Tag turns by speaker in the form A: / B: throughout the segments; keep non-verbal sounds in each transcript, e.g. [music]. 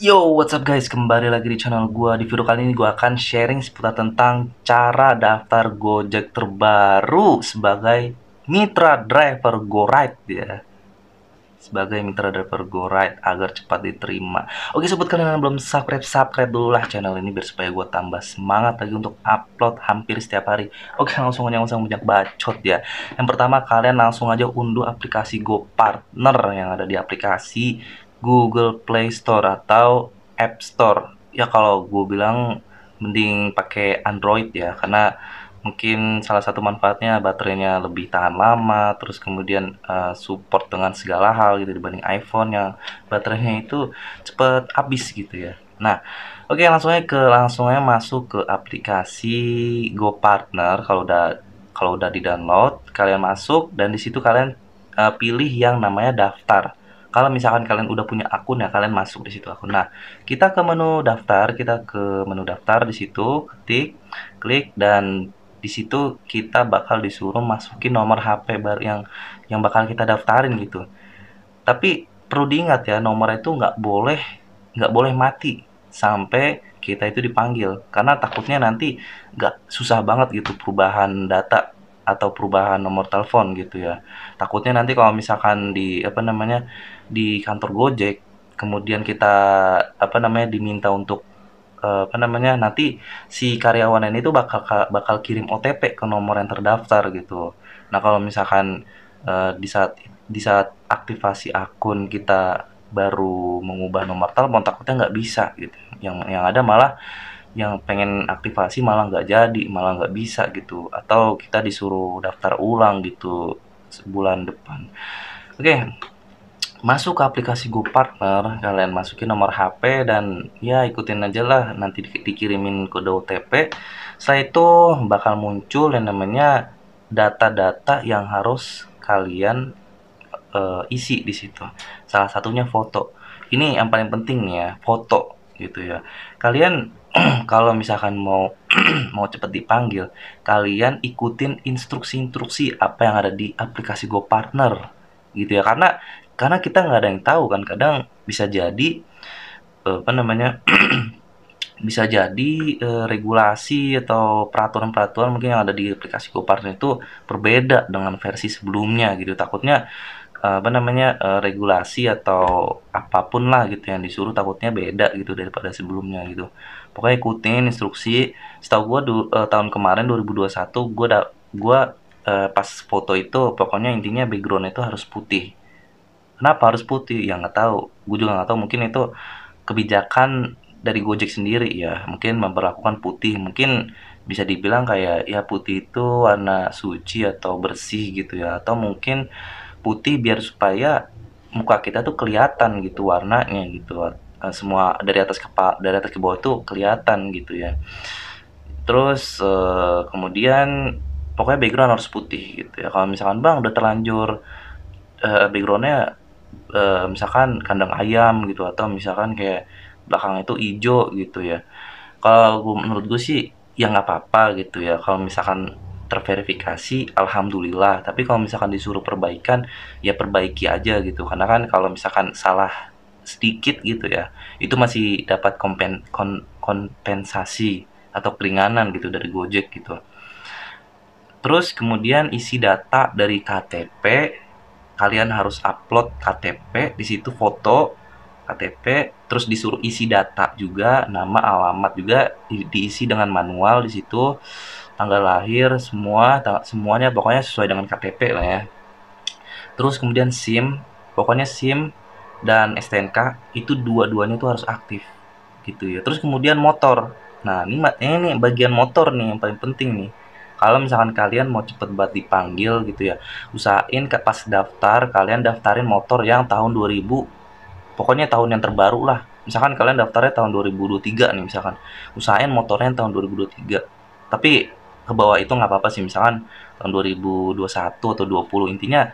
A: Yo, what's up guys? Kembali lagi di channel gue Di video kali ini gue akan sharing seputar tentang cara daftar Gojek terbaru sebagai mitra driver GoRide ya. Sebagai mitra driver GoRide agar cepat diterima. Oke, sobat kalian yang belum subscribe, subscribe dulu lah channel ini biar supaya gue tambah semangat lagi untuk upload hampir setiap hari. Oke, langsung aja langsung banyak bacot ya. Yang pertama kalian langsung aja unduh aplikasi GoPartner yang ada di aplikasi Google Play Store atau App Store. Ya kalau gue bilang mending pakai Android ya karena mungkin salah satu manfaatnya baterainya lebih tahan lama terus kemudian uh, support dengan segala hal gitu dibanding iPhone yang baterainya itu cepet habis gitu ya nah oke okay, langsung ke langsungnya masuk ke aplikasi Go Partner kalau udah kalau udah di download kalian masuk dan di situ kalian uh, pilih yang namanya daftar kalau misalkan kalian udah punya akun ya kalian masuk di situ akun. Nah, kita ke menu daftar, kita ke menu daftar di situ, ketik, klik dan di situ kita bakal disuruh masukin nomor HP baru yang yang bakal kita daftarin gitu. Tapi perlu diingat ya nomor itu nggak boleh nggak boleh mati sampai kita itu dipanggil karena takutnya nanti nggak susah banget gitu perubahan data atau perubahan nomor telepon gitu ya. Takutnya nanti kalau misalkan di apa namanya di kantor Gojek kemudian kita apa namanya diminta untuk eh, apa namanya nanti si karyawan ini tuh bakal bakal kirim OTP ke nomor yang terdaftar gitu. Nah, kalau misalkan uh, di saat di saat aktivasi akun kita baru mengubah nomor telepon takutnya nggak bisa gitu. Yang yang ada malah yang pengen aktivasi malah nggak jadi, malah nggak bisa gitu, atau kita disuruh daftar ulang gitu sebulan depan. Oke, okay. masuk ke aplikasi Go Partner, kalian masukin nomor HP dan ya ikutin aja lah nanti di dikirimin kode OTP. Setelah itu bakal muncul yang namanya data-data yang harus kalian uh, isi di situ. Salah satunya foto. Ini yang paling penting ya, foto gitu ya. Kalian [clears throat] kalau misalkan mau [clears throat] mau cepat dipanggil, kalian ikutin instruksi-instruksi apa yang ada di aplikasi Go Partner gitu ya. Karena karena kita nggak ada yang tahu kan kadang bisa jadi eh, apa namanya [clears throat] bisa jadi e, regulasi atau peraturan-peraturan mungkin yang ada di aplikasi Go Partner itu berbeda dengan versi sebelumnya gitu takutnya eh, apa namanya regulasi atau apapun lah gitu yang disuruh takutnya beda gitu daripada sebelumnya gitu pokoknya ikutin instruksi setahu gue uh, tahun kemarin 2021 gue da gue uh, pas foto itu pokoknya intinya background itu harus putih kenapa harus putih ya nggak tahu gue juga nggak tahu mungkin itu kebijakan dari Gojek sendiri ya mungkin memperlakukan putih mungkin bisa dibilang kayak ya putih itu warna suci atau bersih gitu ya atau mungkin putih biar supaya muka kita tuh kelihatan gitu warnanya gitu Eh, semua dari atas kepala dari atas ke bawah tuh kelihatan gitu ya terus uh, kemudian pokoknya background harus putih gitu ya kalau misalkan bang udah terlanjur uh, backgroundnya uh, misalkan kandang ayam gitu atau misalkan kayak belakang itu hijau gitu ya kalau menurut gue sih ya nggak apa-apa gitu ya kalau misalkan terverifikasi alhamdulillah tapi kalau misalkan disuruh perbaikan ya perbaiki aja gitu karena kan kalau misalkan salah sedikit gitu ya itu masih dapat kompen, kon, kompensasi atau keringanan gitu dari Gojek gitu terus kemudian isi data dari KTP kalian harus upload KTP di situ foto KTP terus disuruh isi data juga nama alamat juga di, diisi dengan manual di situ tanggal lahir semua ta semuanya pokoknya sesuai dengan KTP lah ya terus kemudian SIM pokoknya SIM dan STNK itu dua-duanya itu harus aktif gitu ya. Terus kemudian motor. Nah, ini eh, ini bagian motor nih yang paling penting nih. Kalau misalkan kalian mau cepet banget dipanggil gitu ya, usahain ke pas daftar kalian daftarin motor yang tahun 2000 pokoknya tahun yang terbaru lah. Misalkan kalian daftarnya tahun 2023 nih misalkan. Usahain motornya yang tahun 2023. Tapi ke bawah itu nggak apa-apa sih misalkan tahun 2021 atau 20 intinya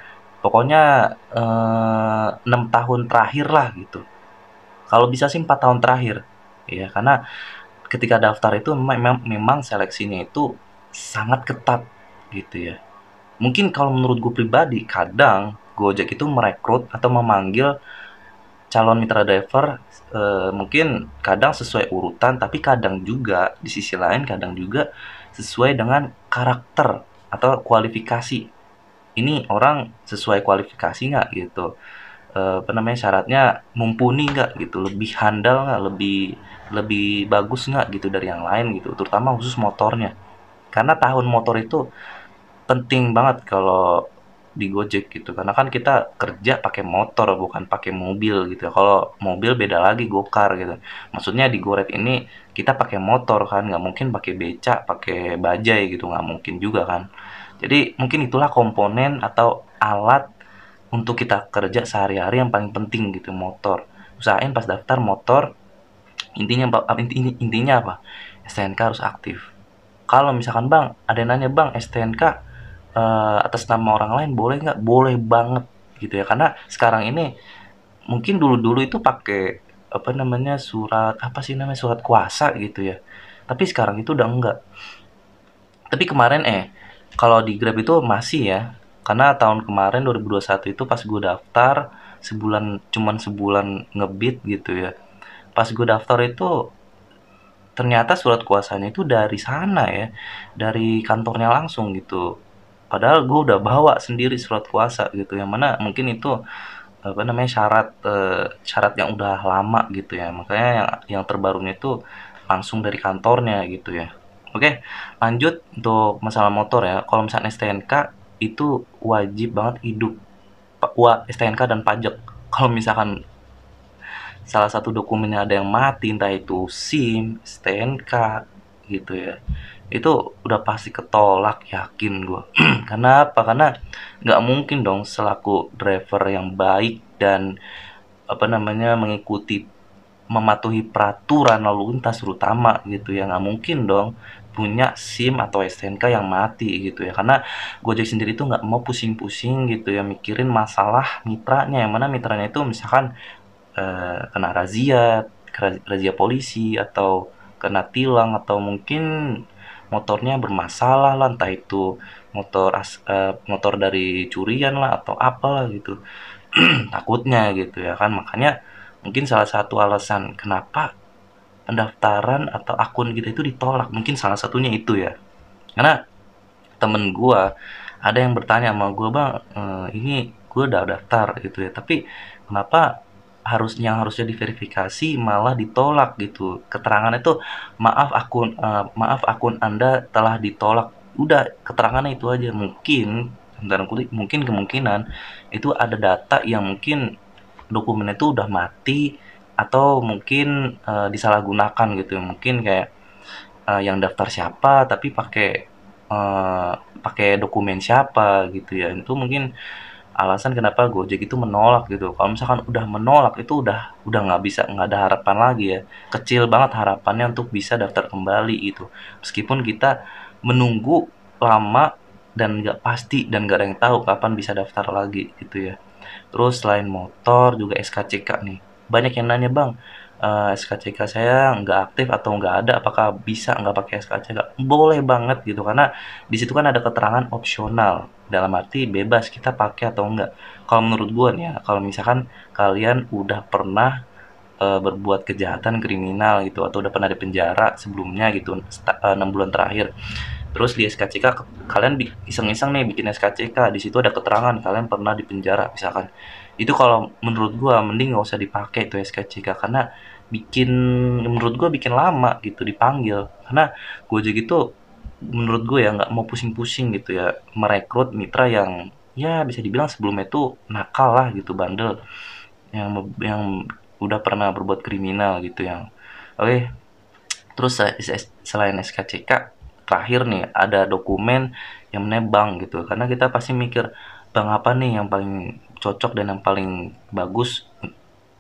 A: pokoknya eh, enam eh, tahun terakhir lah gitu kalau bisa sih empat tahun terakhir ya karena ketika daftar itu memang memang seleksinya itu sangat ketat gitu ya mungkin kalau menurut gue pribadi kadang Gojek itu merekrut atau memanggil calon mitra driver e, mungkin kadang sesuai urutan tapi kadang juga di sisi lain kadang juga sesuai dengan karakter atau kualifikasi ini orang sesuai kualifikasi nggak gitu eh, apa namanya syaratnya mumpuni nggak gitu lebih handal nggak lebih lebih bagus nggak gitu dari yang lain gitu terutama khusus motornya karena tahun motor itu penting banget kalau di Gojek gitu karena kan kita kerja pakai motor bukan pakai mobil gitu kalau mobil beda lagi gokar gitu maksudnya di Gorep ini kita pakai motor kan nggak mungkin pakai becak pakai bajai gitu nggak mungkin juga kan jadi mungkin itulah komponen atau alat untuk kita kerja sehari-hari yang paling penting gitu motor. Usahain pas daftar motor intinya intinya, apa? STNK harus aktif. Kalau misalkan bang ada yang nanya bang STNK uh, eh, atas nama orang lain boleh nggak? Boleh banget gitu ya karena sekarang ini mungkin dulu-dulu itu pakai apa namanya surat apa sih namanya surat kuasa gitu ya tapi sekarang itu udah enggak tapi kemarin eh kalau di Grab itu masih ya karena tahun kemarin 2021 itu pas gue daftar sebulan cuman sebulan ngebit gitu ya pas gue daftar itu ternyata surat kuasanya itu dari sana ya dari kantornya langsung gitu padahal gue udah bawa sendiri surat kuasa gitu yang mana mungkin itu apa namanya syarat eh, syarat yang udah lama gitu ya makanya yang yang terbarunya itu langsung dari kantornya gitu ya Oke, lanjut untuk masalah motor ya. Kalau misalnya STNK itu wajib banget hidup wa STNK dan pajak. Kalau misalkan salah satu dokumennya ada yang mati, entah itu SIM, STNK gitu ya. Itu udah pasti ketolak yakin gue. [clears throat] Karena apa? Karena nggak mungkin dong selaku driver yang baik dan apa namanya mengikuti mematuhi peraturan lalu lintas terutama gitu ya nggak mungkin dong punya SIM atau STNK yang mati gitu ya karena Gojek sendiri itu nggak mau pusing-pusing gitu ya mikirin masalah mitranya yang mana mitranya itu misalkan eh, kena razia razia polisi atau kena tilang atau mungkin motornya bermasalah lah entah itu motor as, uh, motor dari curian lah atau apalah gitu [clears throat] takutnya gitu ya kan makanya mungkin salah satu alasan kenapa pendaftaran atau akun kita itu ditolak mungkin salah satunya itu ya karena temen gue ada yang bertanya sama gue bang eh, ini gue udah daftar gitu ya tapi kenapa harus yang harusnya diverifikasi malah ditolak gitu keterangan itu maaf akun uh, maaf akun anda telah ditolak udah keterangannya itu aja mungkin dalam kulit mungkin kemungkinan itu ada data yang mungkin dokumen itu udah mati atau mungkin uh, disalahgunakan gitu mungkin kayak uh, yang daftar siapa tapi pakai uh, pakai dokumen siapa gitu ya itu mungkin alasan kenapa Gojek itu menolak gitu kalau misalkan udah menolak itu udah udah nggak bisa nggak ada harapan lagi ya kecil banget harapannya untuk bisa daftar kembali itu meskipun kita menunggu lama dan nggak pasti dan nggak ada yang tahu kapan bisa daftar lagi gitu ya terus selain motor juga SKCK nih banyak yang nanya bang uh, SKCK saya nggak aktif atau nggak ada apakah bisa nggak pakai SKCK boleh banget gitu karena di situ kan ada keterangan opsional dalam arti bebas kita pakai atau enggak kalau menurut gue nih ya kalau misalkan kalian udah pernah eh, berbuat kejahatan kriminal gitu atau udah pernah di penjara sebelumnya gitu eh, enam bulan terakhir Terus di SKCK kalian iseng-iseng nih bikin SKCK di situ ada keterangan kalian pernah di penjara misalkan. Itu kalau menurut gua mending nggak usah dipakai tuh SKCK karena bikin menurut gua bikin lama gitu dipanggil. Karena gua aja gitu menurut gua ya nggak mau pusing-pusing gitu ya merekrut mitra yang ya bisa dibilang sebelumnya itu nakal lah gitu bandel yang yang udah pernah berbuat kriminal gitu yang oke okay. terus selain SKCK terakhir nih ada dokumen yang menebang gitu karena kita pasti mikir bank apa nih yang paling cocok dan yang paling bagus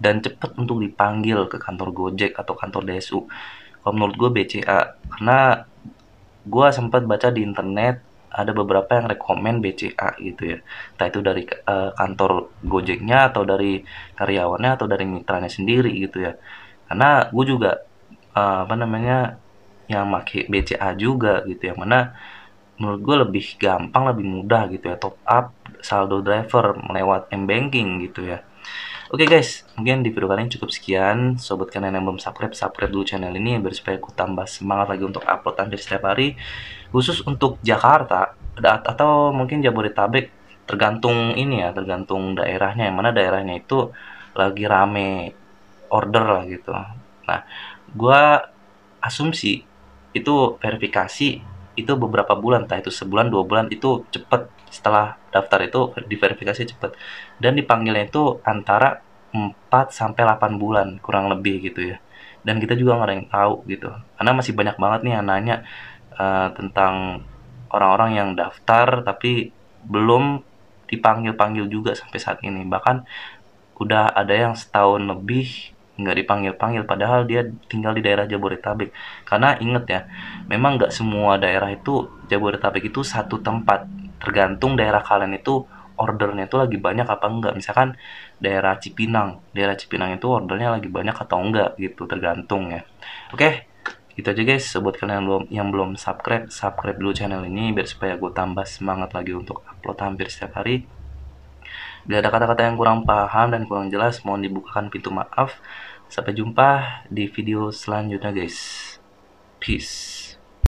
A: dan cepat untuk dipanggil ke kantor Gojek atau kantor DSU kalau menurut gue BCA karena gue sempat baca di internet ada beberapa yang rekomen BCA gitu ya entah itu dari uh, kantor Gojeknya atau dari karyawannya atau dari mitranya sendiri gitu ya karena gue juga uh, apa namanya yang pakai BCA juga gitu ya mana menurut gue lebih gampang lebih mudah gitu ya top up saldo driver lewat m banking gitu ya Oke okay guys, mungkin di video kali ini cukup sekian. Sobat kalian yang belum subscribe, subscribe dulu channel ini biar supaya aku tambah semangat lagi untuk upload hampir setiap hari. Khusus untuk Jakarta atau mungkin Jabodetabek tergantung ini ya, tergantung daerahnya. Yang mana daerahnya itu lagi rame order lah gitu. Nah, gue asumsi itu verifikasi itu beberapa bulan, entah itu sebulan dua bulan itu cepet setelah daftar itu diverifikasi cepet dan dipanggilnya itu antara 4 sampai 8 bulan kurang lebih gitu ya dan kita juga nggak ada yang tahu gitu karena masih banyak banget nih yang nanya uh, tentang orang-orang yang daftar tapi belum dipanggil-panggil juga sampai saat ini bahkan udah ada yang setahun lebih nggak dipanggil-panggil padahal dia tinggal di daerah Jabodetabek karena inget ya memang nggak semua daerah itu Jabodetabek itu satu tempat tergantung daerah kalian itu ordernya itu lagi banyak apa enggak misalkan daerah Cipinang daerah Cipinang itu ordernya lagi banyak atau enggak gitu tergantung ya oke itu aja guys buat kalian yang belum yang belum subscribe subscribe dulu channel ini biar supaya gue tambah semangat lagi untuk upload hampir setiap hari Bila ada kata-kata yang kurang paham dan kurang jelas, mohon dibukakan pintu maaf. Sampai jumpa di video selanjutnya, guys. Peace.